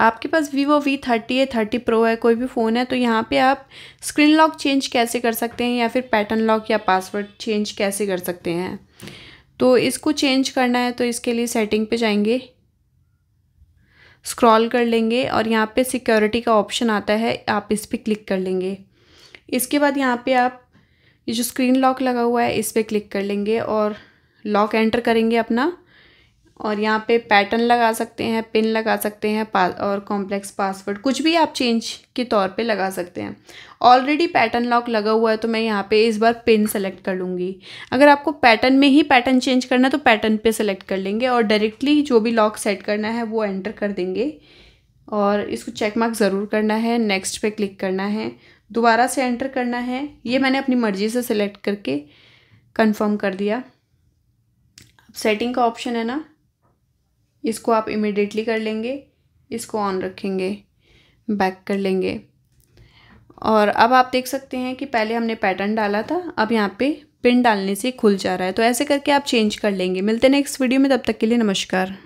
आपके पास Vivo V thirty है थर्टी प्रो है कोई भी फ़ोन है तो यहाँ पे आप स्क्रीन लॉक चेंज कैसे कर सकते हैं या फिर पैटर्न लॉक या पासवर्ड चेंज कैसे कर सकते हैं तो इसको चेंज करना है तो इसके लिए सेटिंग पे जाएंगे स्क्रॉल कर लेंगे और यहाँ पे सिक्योरिटी का ऑप्शन आता है आप इस पर क्लिक कर लेंगे इसके बाद यहाँ पे आप ये जो स्क्रीन लॉक लगा हुआ है इस पर क्लिक कर लेंगे और लॉक एंटर करेंगे अपना और यहाँ पे पैटर्न लगा सकते हैं पिन लगा सकते हैं पा और कॉम्प्लेक्स पासवर्ड कुछ भी आप चेंज के तौर पे लगा सकते हैं ऑलरेडी पैटर्न लॉक लगा हुआ है तो मैं यहाँ पे इस बार पिन सेलेक्ट कर लूँगी अगर आपको पैटर्न में ही पैटर्न चेंज करना है तो पैटर्न पे सेलेक्ट कर लेंगे और डायरेक्टली जो भी लॉक सेट करना है वो एंटर कर देंगे और इसको चेक मार्क ज़रूर करना है नेक्स्ट पर क्लिक करना है दोबारा से एंटर करना है ये मैंने अपनी मर्ज़ी से सेलेक्ट करके कन्फर्म कर दिया सेटिंग का ऑप्शन है ना इसको आप इमिडिएटली कर लेंगे इसको ऑन रखेंगे बैक कर लेंगे और अब आप देख सकते हैं कि पहले हमने पैटर्न डाला था अब यहाँ पे पिन डालने से खुल जा रहा है तो ऐसे करके आप चेंज कर लेंगे मिलते हैं नेक्स्ट वीडियो में तब तक के लिए नमस्कार